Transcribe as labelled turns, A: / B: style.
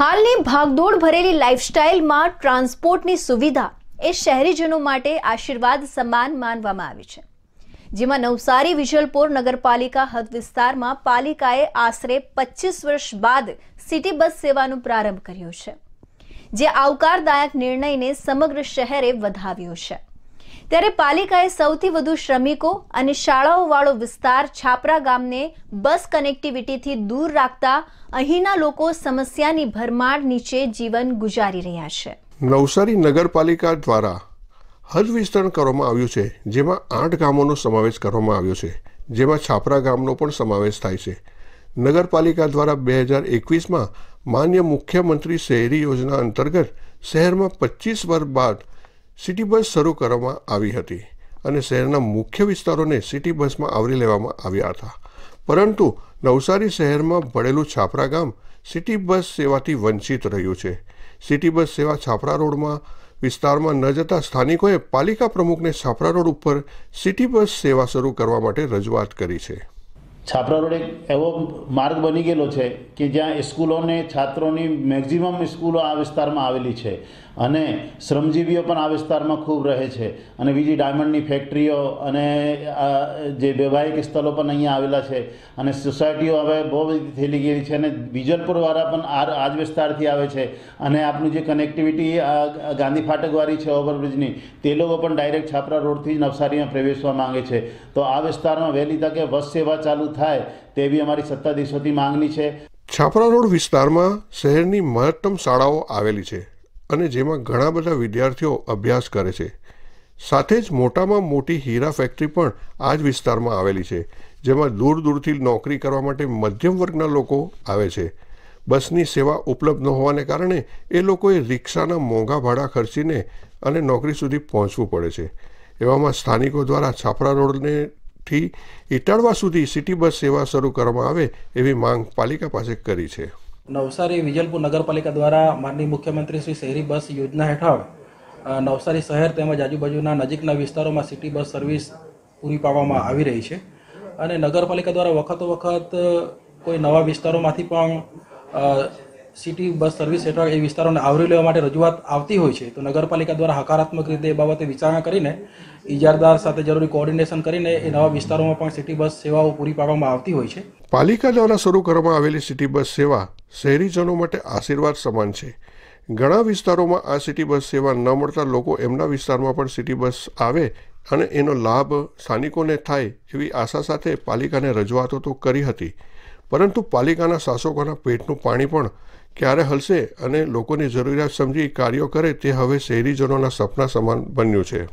A: હાલની ભાગદોડ ભરેલી લાઇફસ્ટાઇલમાં ટ્રાન્સપોર્ટની સુવિધા એ શહેરીજનો માટે આશીર્વાદ સમાન માનવામાં આવી છે જેમાં નવસારી વિજલપોર નગરપાલિકા હદ વિસ્તારમાં પાલિકાએ આશરે પચીસ વર્ષ બાદ સિટી બસ સેવાનો પ્રારંભ કર્યો છે જે આવકારદાયક નિર્ણયને સમગ્ર શહેરે વધાવ્યો છે ત્યારે પાલિકાએ સૌથી વધુ શ્રમિકો અને શાળાઓવાળો વિસ્તાર છાપરા ગામને બસ કનેક્ટિવિટીથી દૂર રાખતા અહીંના લોકો સમસ્યાની ભરમાર નીચે જીવન ગુજારી રહ્યા છે
B: નવસારી નગરપાલિકા દ્વારા હદ વિસ્તરણ કરવામાં આવ્યું છે જેમાં આઠ ગામોનો સમાવેશ કરવામાં આવ્યો છે જેમાં છાપરા ગામનો પણ સમાવેશ થાય છે નગરપાલિકા દ્વારા બે હજાર એકવીસમાં માન્ય મુખ્યમંત્રી શહેરી યોજના અંતર્ગત શહેરમાં પચીસ વર્ષ બાદ સિટી બસ શરૂ કરવામાં આવી હતી અને શહેરના મુખ્ય વિસ્તારોને સિટી બસમાં આવરી લેવામાં આવ્યા હતા પરંતુ નવસારી શહેરમાં ભળેલું છાપરા ગામ સિટી બસ સેવાથી વંચિત રહ્યું છે સિટી બસ સેવા છાપરા રોડમાં વિસ્તારમાં ન જતા સ્થાનિકોએ પાલિકા પ્રમુખને છાપરા રોડ ઉપર સિટી બસ સેવા શરૂ કરવા માટે રજૂઆત કરી છે
C: છાપરા રોડ એક એવો માર્ગ બની ગયેલો છે કે જ્યાં સ્કૂલોને છાત્રોની મેક્ઝિમમ સ્કૂલો આ વિસ્તારમાં આવેલી છે અને શ્રમજીવીઓ પણ આ વિસ્તારમાં ખૂબ રહે છે અને બીજી ડાયમંડની ફેક્ટરીઓ અને જે વૈવાહિક સ્થળો પણ અહીંયા આવેલા છે અને સોસાયટીઓ હવે બહુ બધી થયેલી ગયેલી છે અને બીજલપુરવાળા પણ આ આજ વિસ્તારથી આવે છે અને આપણું જે કનેક્ટિવિટી ગાંધી ફાટકવાળી છે ઓવરબ્રિજની તે લોકો પણ ડાયરેક્ટ છાપરા રોડથી જ નવસારીમાં પ્રવેશવા માગે છે તો આ વિસ્તારમાં વહેલી તકે બસ સેવા ચાલુ બંધ થાય તેવી અમારી સત્તાધીશોની માંગણી છે
B: છાપરા રોડ વિસ્તારમાં શહેરની મહત્તમ શાળાઓ આવેલી છે અને જેમાં ઘણા બધા વિદ્યાર્થીઓ અભ્યાસ કરે છે સાથે જ મોટામાં મોટી હીરા ફેક્ટરી પણ આ જ વિસ્તારમાં આવેલી છે જેમાં દૂર દૂરથી નોકરી કરવા માટે મધ્યમ વર્ગના લોકો આવે છે બસની સેવા ઉપલબ્ધ ન હોવાને કારણે એ લોકોએ રિક્ષાના મોંઘા ભાડા ખર્ચીને અને નોકરી સુધી પહોંચવું પડે છે એવામાં સ્થાનિકો દ્વારા છાપરા રોડને થી ઇટાળવા સુધી સિટી બસ સેવા શરૂ કરવામાં આવે એવી માંગ પાલિકા પાસે કરી છે
D: નવસારી વિજલપુર નગરપાલિકા દ્વારા માનનીય મુખ્યમંત્રી શ્રી શહેરી બસ યોજના હેઠળ નવસારી શહેર તેમજ આજુબાજુના નજીકના વિસ્તારોમાં સિટી બસ સર્વિસ પૂરી પાડવામાં આવી રહી છે અને નગરપાલિકા દ્વારા વખતો વખત કોઈ નવા વિસ્તારોમાંથી પણ સિટી બસ સર્વિસ હેઠળ એ વિસ્તારોને આવરી લેવા માટે રજૂઆત આવતી હોય છે તો નગરપાલિકા દ્વારા હકારાત્મક રીતે એ બાબતે વિચારણા કરીને ઇજારદાર સાથે જરૂરી કોઓર્ડિનેશન કરીને એ નવા વિસ્તારોમાં પણ સિટી બસ સેવાઓ પૂરી પાડવામાં આવતી હોય છે
B: પાલિકા દ્વારા શરૂ કરવામાં આવેલી સિટી બસ સેવા શહેરીજનો માટે આશીર્વાદ સમાન છે ઘણા વિસ્તારોમાં આ સિટી બસ સેવા ન મળતા લોકો એમના વિસ્તારમાં પણ સિટી બસ આવે અને એનો લાભ સ્થાનિકોને થાય એવી આશા સાથે પાલિકાને રજૂઆતો તો કરી હતી પરંતુ પાલિકાના શાસકોના પેટનું પાણી પણ ક્યારે હલશે અને લોકોની જરૂરિયાત સમજી કાર્યો કરે તે હવે શહેરીજનોના સપના સમાન બન્યું છે